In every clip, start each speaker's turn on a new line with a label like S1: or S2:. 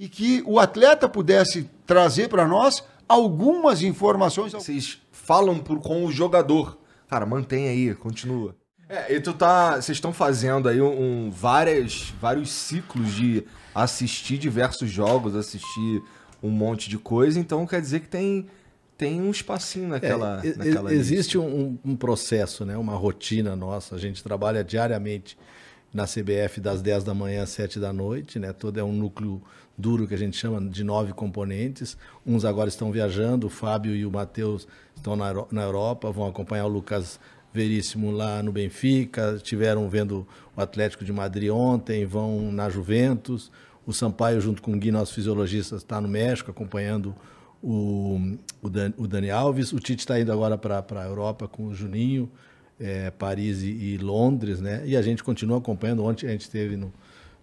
S1: e que o atleta pudesse trazer para nós algumas informações. Vocês
S2: falam por, com o jogador. Cara, mantém aí, continua. É, e tu tá. Vocês estão fazendo aí um, um, várias, vários ciclos de assistir diversos jogos, assistir um monte de coisa, então quer dizer que tem, tem um espacinho naquela. É, naquela existe um, um, processo, né? uma rotina nossa, a gente trabalha diariamente na CBF das 10 da manhã às 7 da noite, né? Todo é um núcleo duro que a gente chama de nove componentes. Uns agora estão viajando, o Fábio e o Matheus estão na, na Europa, vão acompanhar o Lucas Veríssimo lá no Benfica, tiveram vendo o Atlético de Madrid ontem, vão na Juventus. O Sampaio, junto com o Gui, nosso fisiologista, está no México acompanhando o, o, Dan, o Dani Alves. O Tite está indo agora para a Europa com o Juninho é, Paris e, e, Londres, né? E a gente continua acompanhando. Ontem a gente esteve no,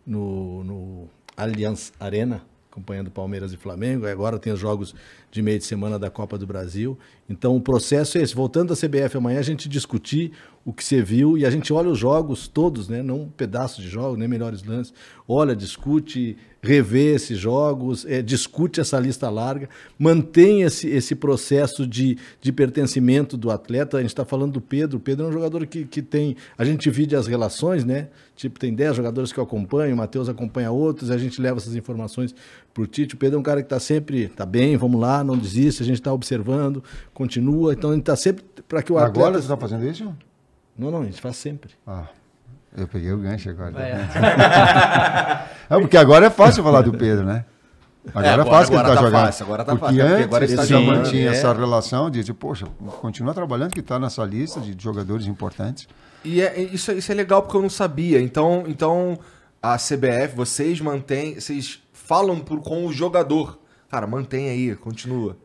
S2: no, no Allianz Arena, acompanhando Palmeiras e Flamengo. Agora tem os jogos de meio de semana da Copa do Brasil. Então o processo é esse. Voltando da CBF amanhã, a gente discutir o que você viu e a gente olha os jogos todos, né? Não um pedaço de jogo, nem melhores lances. Olha, discute, revê esses jogos, é, discute essa lista larga, mantém esse, esse processo de, de pertencimento do atleta. A gente está falando do Pedro. O Pedro é um jogador que, que tem. A gente divide as relações, né? Tipo, tem 10 jogadores que eu acompanho, o Matheus acompanha outros, a gente leva essas informações para o Tite. O Pedro é um cara que está sempre, tá bem, vamos lá, não desiste, a gente está observando, continua. Então ele está sempre para que o atleta... Agora você está fazendo isso? Não, não, a gente faz sempre.
S1: Ah, eu peguei o gancho agora. É. é porque agora é fácil falar do Pedro, né?
S2: É, agora é, fácil que ele está tá jogando. Fácil, agora tá porque fácil, antes né? agora ele já tá mantinha é. essa
S1: relação de, de, poxa, continua trabalhando que está nessa lista de jogadores importantes.
S2: E é, isso, é, isso é legal porque eu não sabia. Então, então a CBF, vocês mantêm, vocês falam por, com o jogador. Cara, mantém aí, continua.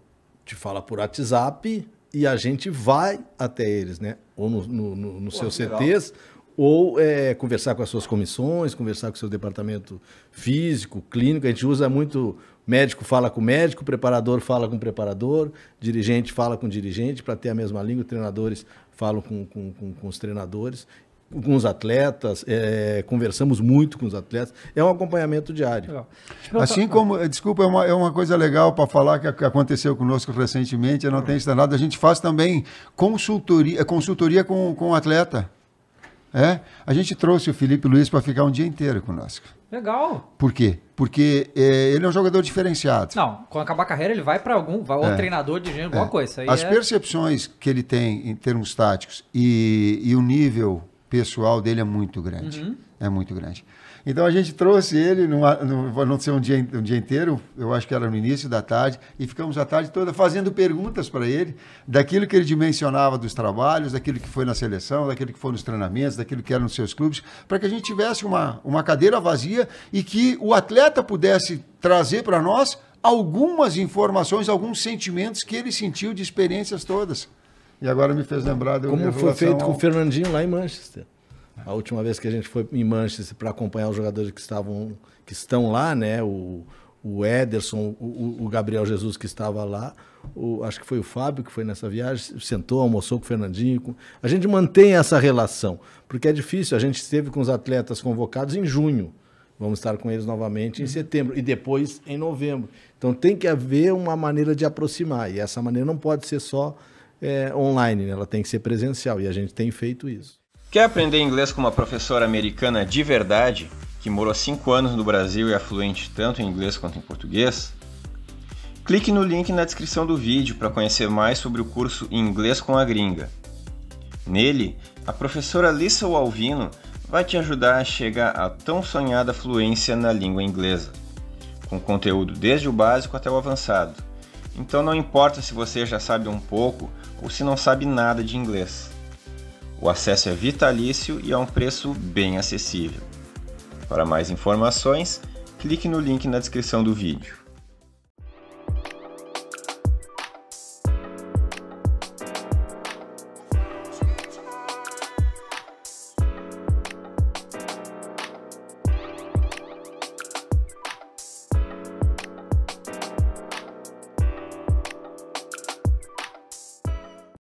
S2: Te fala por WhatsApp e a gente vai até eles, né? Ou nos no, no, no seus CTs, ou é, conversar com as suas comissões, conversar com o seu departamento físico, clínico. A gente usa muito médico fala com médico, preparador fala com preparador, dirigente fala com dirigente para ter a mesma língua, treinadores falam com, com, com, com os treinadores com os atletas, é, conversamos muito com os atletas, é um acompanhamento diário. Assim
S1: como, desculpa, é uma, é uma coisa legal para falar que, aconteceu conosco recentemente, não tem nada, a gente faz também consultoria, é consultoria com, com o atleta. É? A gente trouxe o Felipe Luiz para ficar um dia inteiro conosco.
S3: Legal.
S1: Por quê? Porque é, ele é um jogador diferenciado.
S3: Não, quando acabar a carreira, ele vai para algum vai é. treinador de gênero, alguma é. coisa. As é
S1: percepções que ele tem em termos táticos e, e o nível pessoal dele é muito grande. Uhum. É muito grande. Então a gente trouxe ele, numa, numa, não ser um dia, um dia inteiro, eu acho que era no início da tarde, e ficamos a tarde toda fazendo perguntas para ele, daquilo que ele dimensionava dos trabalhos, daquilo que foi na seleção, daquilo que foi nos treinamentos, daquilo que era nos seus clubes, para que a gente tivesse uma, uma cadeira vazia e que o atleta pudesse trazer para nós algumas informações, alguns sentimentos que ele sentiu de experiências todas. E agora me fez lembrar de Como foi feito ao... com o
S2: Fernandinho lá em Manchester. A última vez que a gente foi em Manchester para acompanhar os jogadores que estavam que estão lá, né? O, o Ederson, o, o Gabriel Jesus que estava lá, o, acho que foi o Fábio que foi nessa viagem, sentou, almoçou com o Fernandinho. A gente mantém essa relação, porque é difícil. A gente esteve com os atletas convocados em junho. Vamos estar com eles novamente em uhum. setembro e depois em novembro. Então tem que haver uma maneira de aproximar. E essa maneira não pode ser só é, online, né? ela tem que ser presencial e a gente tem feito isso.
S3: Quer aprender inglês com uma professora americana de verdade, que morou cinco anos no Brasil e é fluente tanto em inglês quanto em português? Clique no link na descrição do vídeo para conhecer mais sobre o curso Inglês com a Gringa. Nele, a professora Lisa Alvino vai te ajudar a chegar à tão sonhada fluência na língua inglesa, com conteúdo desde o básico até o avançado. Então não importa se você já sabe um pouco ou se não sabe nada de inglês. O acesso é vitalício e a é um preço bem acessível. Para mais informações, clique no link na descrição do vídeo.